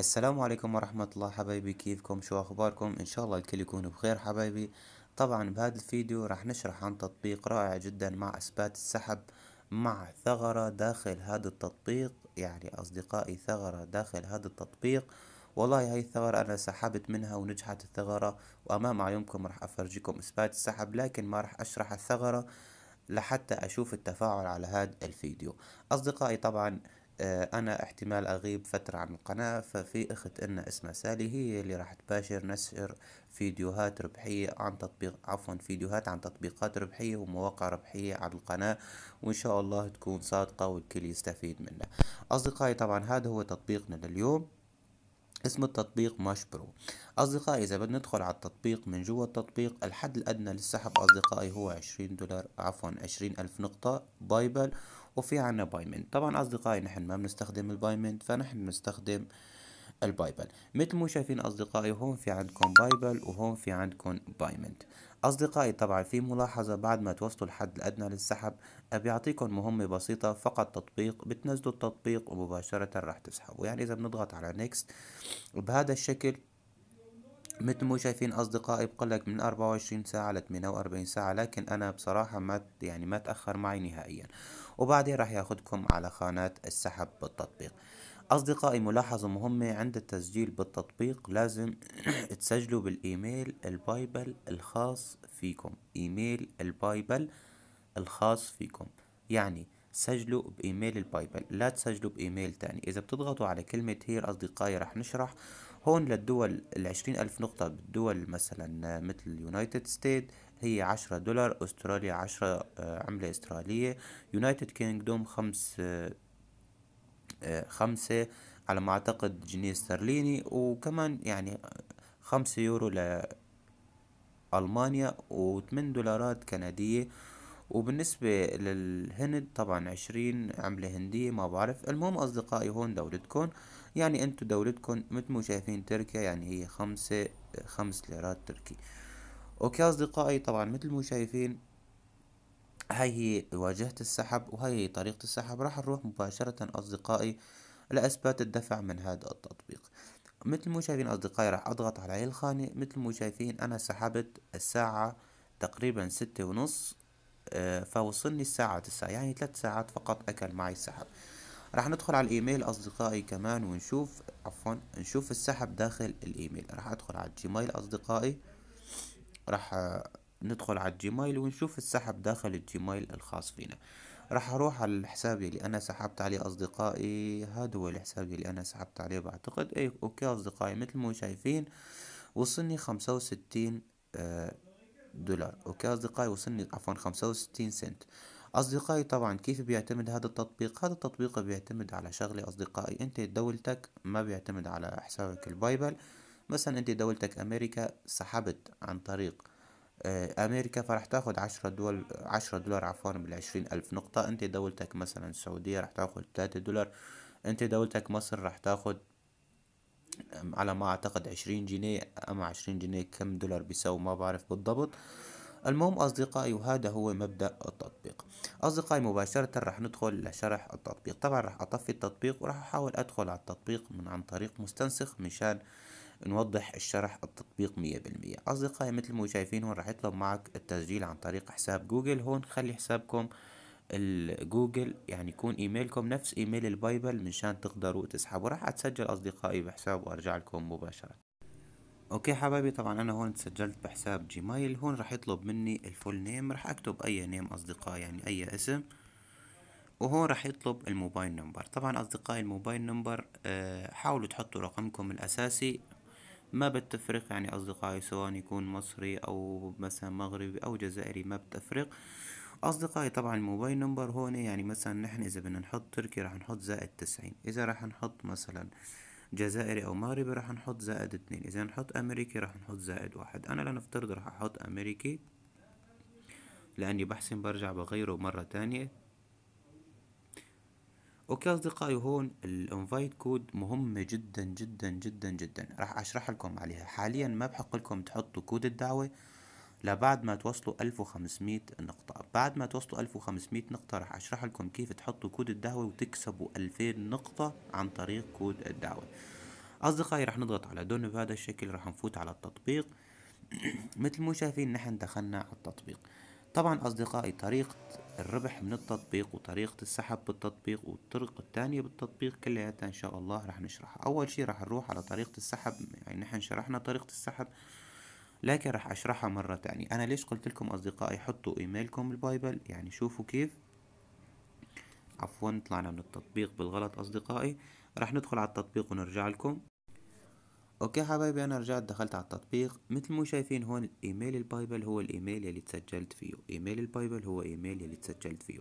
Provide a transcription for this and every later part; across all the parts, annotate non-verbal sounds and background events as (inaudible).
السلام عليكم ورحمة الله حبايبي كيفكم شو أخباركم إن شاء الله الكل يكون بخير حبايبي طبعا بهذا الفيديو راح نشرح عن تطبيق رائع جدا مع إثبات السحب مع ثغرة داخل هذا التطبيق يعني أصدقائي ثغرة داخل هذا التطبيق والله هاي الثغرة أنا سحبت منها ونجحت الثغرة وأمام عيونكم راح أفرجيكم إثبات السحب لكن ما راح أشرح الثغرة لحتى أشوف التفاعل على هذا الفيديو أصدقائي طبعا آه، أنا احتمال أغيب فترة عن القناة ففي أخت إن اسمها سالي هي اللي راح تباشر نشر فيديوهات ربحية عن تطبيق عفوا فيديوهات عن تطبيقات ربحية ومواقع ربحية على القناة وإن شاء الله تكون صادقة والكل يستفيد منها أصدقائي طبعا هذا هو تطبيقنا لليوم اسم التطبيق ماش برو أصدقائي إذا بدنا ندخل على التطبيق من جوا التطبيق الحد الأدنى للسحب أصدقائي هو عشرين دولار عفوا عشرين ألف نقطة بايبل وفي عنا بايمنت طبعا أصدقائي نحن ما بنستخدم البايمنت فنحن بنستخدم البايبل مثل مو شايفين أصدقائي هون في عندكم بايبل وهون في عندكم بايمنت أصدقائي طبعا في ملاحظة بعد ما توصلوا الحد الأدنى للسحب بيعطيكم مهمة بسيطة فقط تطبيق بتنزلوا التطبيق ومباشرة راح تسحبوا يعني إذا بنضغط على نيكست بهذا الشكل مثل ما شايفين أصدقائي بقلك من أربعة وعشرين ساعة ل وأربعين ساعة لكن أنا بصراحة ما يعني ما تأخر معي نهائيا وبعدين راح ياخدكم على خانات السحب بالتطبيق أصدقائي ملاحظة مهمة عند التسجيل بالتطبيق لازم (clears throat) تسجلوا بالإيميل البايبل الخاص فيكم إيميل البايبل الخاص فيكم يعني سجلوا بإيميل البايبل لا تسجلوا بإيميل تاني إذا بتضغطوا على كلمة هير أصدقائي رح نشرح هون للدول العشرين ألف نقطة بالدول مثلا مثل يونايتد ستيت هي عشرة دولار أستراليا عشرة آه، عملة أسترالية يونايتد كينجدوم خمس آه، آه، خمسة على ما أعتقد جنيه استرليني وكمان يعني خمسة يورو لألمانيا وثمان دولارات كندية وبالنسبة للهند طبعا عشرين عملة هندية ما بعرف المهم أصدقائي هون دولتكم يعني أنتو دولتكم مثل ما شايفين تركيا يعني هي خمسة خمس ليرات تركي أوكي أصدقائي طبعا مثل ما شايفين هاي هي واجهة السحب وهاي هي طريقة السحب راح نروح مباشرة أصدقائي لأثبات الدفع من هذا التطبيق مثل ما شايفين أصدقائي راح أضغط على هاي الخانة مثل ما شايفين أنا سحبت الساعة تقريبا ستة ونص آه، فوصلني الساعة تسعة يعني ثلاث ساعات فقط أكل معي السحب راح ندخل على الإيميل أصدقائي كمان ونشوف عفوا نشوف السحب داخل الإيميل راح أدخل على الجيميل أصدقائي راح ندخل على الجيميل ونشوف السحب داخل الجيميل الخاص فينا راح اروح على الحساب اللي انا سحبت عليه اصدقائي هذا هو الحساب اللي انا سحبت عليه بعتقد اي اوكي اصدقائي مثل ما شايفين وصلني خمسة وستين آه، دولار اوكي اصدقائي وصلني عفوا خمسة وستين سنت اصدقائي طبعا كيف بيعتمد هذا التطبيق هذا التطبيق بيعتمد على شغلة اصدقائي انت دولتك ما بيعتمد على حسابك البايبل مثلا انت دولتك امريكا سحبت عن طريق آه، امريكا فرح تاخد عشرة دول عشرة دولار عفوا بالعشرين الف نقطة انت دولتك مثلا السعودية رح تاخد تلاتة دولار انت دولتك مصر رح تاخد على ما اعتقد عشرين جنيه اما عشرين جنيه كم دولار بيساوي ما بعرف بالضبط المهم أصدقائي وهذا هو مبدأ التطبيق أصدقائي مباشرة راح ندخل لشرح التطبيق طبعا راح أطفي التطبيق وراح أحاول أدخل على التطبيق من عن طريق مستنسخ مشان نوضح الشرح التطبيق مية بالمية أصدقائي مثل ما شايفين هون راح يطلب معك التسجيل عن طريق حساب جوجل هون خلي حسابكم الجوجل يعني يكون ايميلكم نفس ايميل البايبل منشان تقدروا تسحبوا راح اتسجل اصدقائي بحساب وارجع لكم مباشرة اوكي حبايبي طبعا انا هون تسجلت بحساب جيميل هون راح يطلب مني الفول نيم راح اكتب اي نيم اصدقائي يعني اي اسم وهون راح يطلب الموبايل نمبر طبعا اصدقائي الموبايل نمبر آه، حاولوا تحطوا رقمكم الاساسي ما بتفرق يعني اصدقائي سواء يكون مصري او مثلا مغربي او جزائري ما بتفرق اصدقائي طبعا الموبايل نمبر هون يعني مثلا نحن اذا بدنا نحط تركي راح نحط زائد تسعين اذا راح نحط مثلا جزائري او مغربي راح نحط زائد اتنين اذا نحط امريكي راح نحط زائد واحد انا لنفترض راح احط امريكي لاني بحسن برجع بغيره مرة تانية اوكي اصدقائي هون الانفايت كود مهمة جدا جدا جدا جدا راح اشرح لكم عليها حاليا ما بحق لكم تحطوا كود الدعوة لبعد ما توصلوا 1500 نقطة بعد ما توصلوا 1500 نقطة رح اشرح لكم كيف تحطوا كود الدعوة وتكسبوا 2000 نقطة عن طريق كود الدعوة اصدقائي رح نضغط على دون بهذا الشكل رح نفوت على التطبيق (clears throat) مثل ما شايفين نحن دخلنا على التطبيق طبعا اصدقائي طريقة الربح من التطبيق وطريقة السحب بالتطبيق والطرق الثانية بالتطبيق كلها ان شاء الله رح نشرحها اول شي رح نروح على طريقة السحب يعني نحن شرحنا طريقة السحب لكن راح اشرحها مرة تانية انا ليش قلت لكم اصدقائي حطوا ايميلكم البايبل يعني شوفوا كيف عفوا طلعنا من التطبيق بالغلط اصدقائي راح ندخل على التطبيق ونرجع لكم اوكي حبايبي انا رجعت دخلت على التطبيق مثل ما شايفين هون ايميل البايبل هو الايميل اللي تسجلت فيه ايميل البايبل هو ايميل اللي تسجلت فيه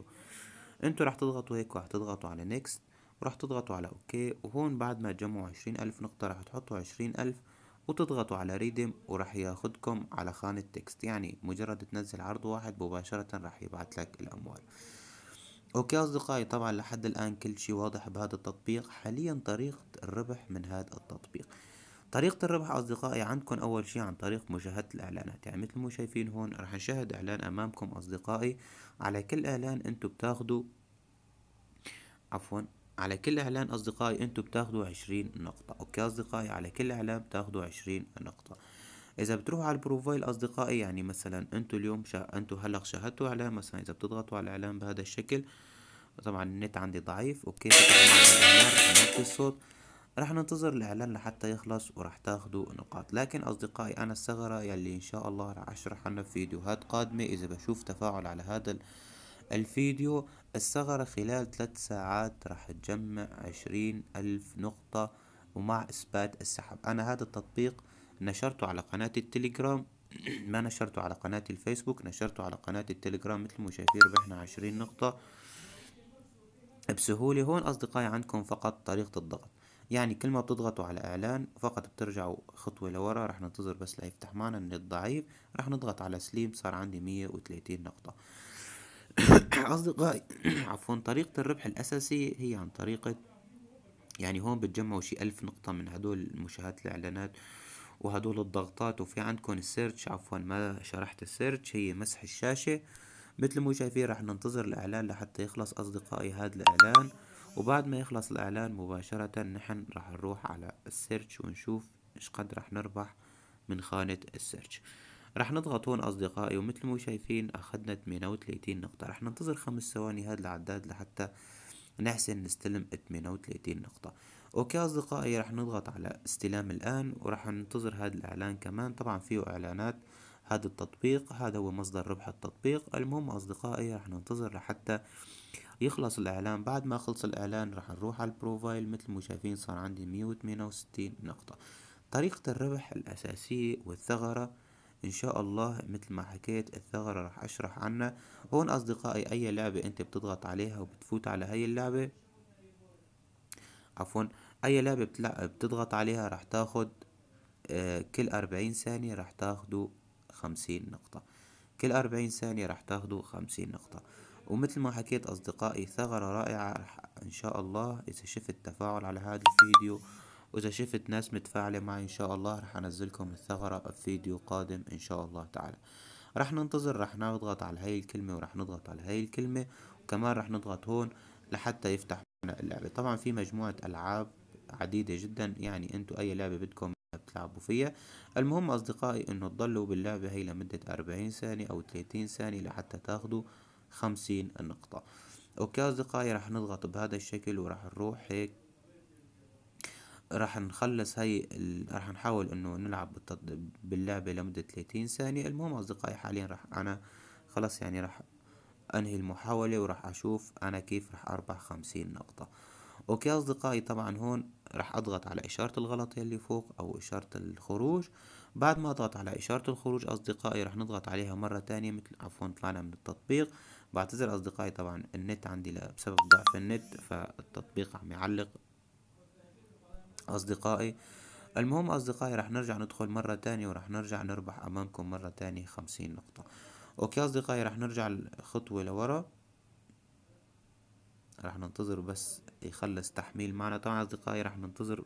انتوا راح تضغطوا هيك وراح تضغطوا على نيكست وراح تضغطوا على اوكي وهون بعد ما تجمعوا عشرين الف نقطة راح تحطوا عشرين الف وتضغطوا على ريدم وراح ياخدكم على خانة تكست يعني مجرد تنزل عرض واحد مباشرة راح يبعث لك الأموال اوكي اصدقائي طبعا لحد الان كل شيء واضح بهذا التطبيق حاليا طريقة الربح من هذا التطبيق طريقة الربح أصدقائي عندكم أول شيء عن طريق مشاهدة الإعلانات يعني مثل ما شايفين هون راح نشاهد إعلان أمامكم أصدقائي على كل إعلان أنتم بتاخدوا عفوا على كل اعلان اصدقائي انتو بتاخدوا عشرين نقطة اوكي اصدقائي على كل اعلان بتاخدوا عشرين نقطة اذا بتروحوا على البروفايل اصدقائي يعني مثلا انتو اليوم شا... انتوا هلا شاهدتوا اعلان مثلا اذا بتضغطوا على الاعلان بهذا الشكل طبعا النت عندي ضعيف اوكي نوطي الصوت راح ننتظر الاعلان لحتى يخلص وراح تاخدوا نقاط لكن اصدقائي انا الثغرة يلي ان شاء الله راح اشرح عنها في فيديوهات قادمة اذا بشوف تفاعل على هذا الفيديو الثغرة خلال ثلاث ساعات راح تجمع عشرين ألف نقطة ومع إثبات السحب أنا هذا التطبيق نشرته على قناة التليجرام (clears throat) ما نشرته على قناة الفيسبوك نشرته على قناة التليجرام مثل ما شايفين ربحنا عشرين نقطة بسهولة هون أصدقائي عندكم فقط طريقة الضغط يعني كل ما بتضغطوا على إعلان فقط بترجعوا خطوة لورا رح ننتظر بس ليفتح معنا من الضعيف رح نضغط على سليم صار عندي مية وتلاتين نقطة (coughs) أصدقائي (coughs) عفوا طريقة الربح الأساسية هي عن طريقة يعني هون بتجمعوا شي ألف نقطة من هدول مشاهدة الإعلانات وهدول الضغطات وفي عندكم السيرش عفوا ما شرحت السيرش هي مسح الشاشة مثل ما شايفين رح ننتظر الإعلان لحتى يخلص أصدقائي هذا الإعلان وبعد ما يخلص الإعلان مباشرة نحن رح نروح على السيرش ونشوف إيش قد رح نربح من خانة السيرش رح نضغط هون أصدقائي ومثل ما شايفين أخدنا 38 نقطة رح ننتظر خمس ثواني هذا العداد لحتى نحسن نستلم 38 نقطة اوكي اصدقائي رح نضغط على استلام الان ورح ننتظر هذا الاعلان كمان طبعا فيه اعلانات هذا التطبيق هذا هو مصدر ربح التطبيق المهم اصدقائي رح ننتظر لحتى يخلص الاعلان بعد ما خلص الاعلان رح نروح على البروفايل مثل ما شايفين صار عندي 168 نقطة طريقة الربح الاساسية والثغرة ان شاء الله مثل ما حكيت الثغرة راح اشرح عنها هون اصدقائي اي لعبة انت بتضغط عليها وبتفوت على هاي اللعبة عفوا اي لعبة بتلعب بتضغط عليها راح تاخد آه، كل اربعين ثانية راح تاخدوا خمسين نقطة كل أربعين ثانية راح تاخدوا خمسين نقطة ومثل ما حكيت أصدقائي ثغرة رائعة رح إن شاء الله إذا شفت تفاعل على هذا الفيديو واذا شفت ناس متفاعله معي ان شاء الله رح انزلكم الثغره بفيديو قادم ان شاء الله تعالى رح ننتظر رح نضغط على هاي الكلمه ورح نضغط على هاي الكلمه وكمان رح نضغط هون لحتى يفتح معنا اللعبه طبعا في مجموعه العاب عديده جدا يعني انتوا اي لعبه بدكم بتلعبوا فيها المهم اصدقائي انه تضلوا باللعبه هي لمده 40 ثانيه او 30 ثانيه لحتى تاخدوا 50 نقطه اوكي اصدقائي رح نضغط بهذا الشكل ورح نروح هيك راح نخلص هاي ال... راح نحاول انه نلعب بالتط... باللعبة لمدة 30 ثانية المهم اصدقائي حاليا راح انا خلاص يعني راح انهي المحاولة وراح اشوف انا كيف راح اربح خمسين نقطة اوكي اصدقائي طبعا هون راح اضغط على اشارة الغلط اللي فوق او اشارة الخروج بعد ما اضغط على اشارة الخروج اصدقائي راح نضغط عليها مرة تانية مثل عفوا طلعنا من التطبيق بعتذر اصدقائي طبعا النت عندي بسبب ضعف النت فالتطبيق عم يعلق أصدقائي المهم أصدقائي رح نرجع ندخل مرة تانية ورح نرجع نربح أمامكم مرة تانية خمسين نقطة أوكي أصدقائي رح نرجع خطوة لورا رح ننتظر بس يخلص تحميل معنا طبعا أصدقائي رح ننتظر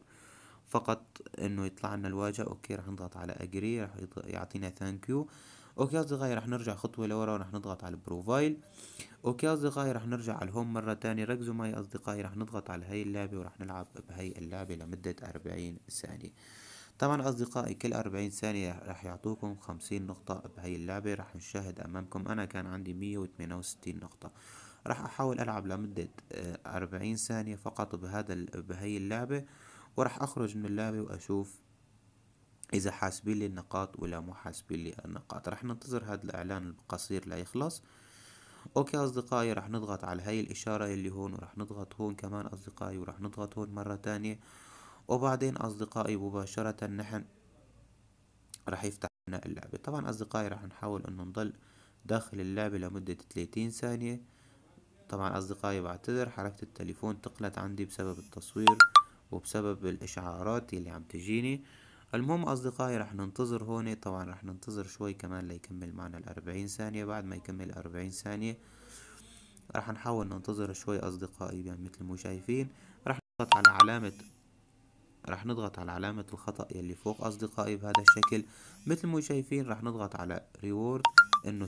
فقط انه يطلع لنا الواجهة اوكي رح نضغط على اجري رح يعطينا ثانكيو يو اوكي اصدقائي رح نرجع خطوة لورا ورح نضغط على البروفايل اوكي اصدقائي رح نرجع على الهوم مرة تانية ركزوا معي اصدقائي رح نضغط على هاي اللعبة ورح نلعب بهاي اللعبة لمدة اربعين ثانية طبعا اصدقائي كل اربعين ثانية رح يعطوكم خمسين نقطة بهاي اللعبة رح نشاهد امامكم انا كان عندي مية وستين نقطة راح احاول العب لمدة آه، أربعين ثانية فقط بهذا بهاي اللعبة وراح اخرج من اللعبة واشوف اذا حاسبين لي النقاط ولا مو حاسبين لي النقاط رح ننتظر هذا الاعلان القصير لا يخلص اوكي اصدقائي رح نضغط على هاي الاشارة اللي هون ورح نضغط هون كمان اصدقائي ورح نضغط هون مرة تانية وبعدين اصدقائي مباشرة نحن رح يفتح لنا اللعبة طبعا اصدقائي رح نحاول انه نضل داخل اللعبة لمدة 30 ثانية طبعا اصدقائي بعتذر حركة التليفون تقلت عندي بسبب التصوير وبسبب الاشعارات اللي عم تجيني المهم أصدقائي رح ننتظر هون طبعا رح ننتظر شوي كمان ليكمل معنا الأربعين ثانية بعد ما يكمل الأربعين ثانية رح نحاول ننتظر شوي أصدقائي يعني مثل ما شايفين رح نضغط على علامة رح نضغط على علامة الخطأ يلي فوق أصدقائي بهذا الشكل مثل ما شايفين رح نضغط على ريورد إنه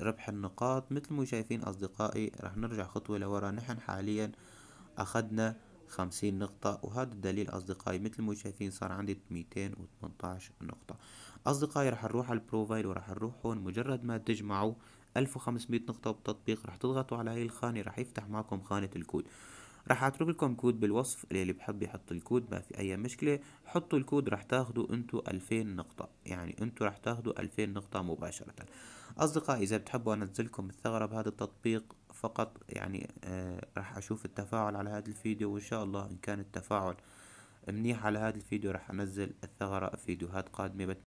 ربح النقاط مثل ما شايفين أصدقائي رح نرجع خطوة لورا نحن حاليا أخذنا خمسين نقطة وهذا الدليل أصدقائي مثل ما شايفين صار عندي ميتين نقطة أصدقائي رح نروح على البروفايل ورح نروح هون مجرد ما تجمعوا ألف نقطة بالتطبيق رح تضغطوا على هاي الخانة رح يفتح معكم خانة الكود رح اترك لكم كود بالوصف اللي بحب يحط الكود ما في اي مشكله حطوا الكود رح تاخدوا أنتوا 2000 نقطه يعني أنتوا رح تاخدوا 2000 نقطه مباشره اصدقائي اذا بتحبوا انزلكم الثغره بهذا التطبيق فقط يعني آه، راح اشوف التفاعل على هذا الفيديو وان شاء الله ان كان التفاعل منيح على هذا الفيديو راح انزل الثغرة فيديوهات قادمة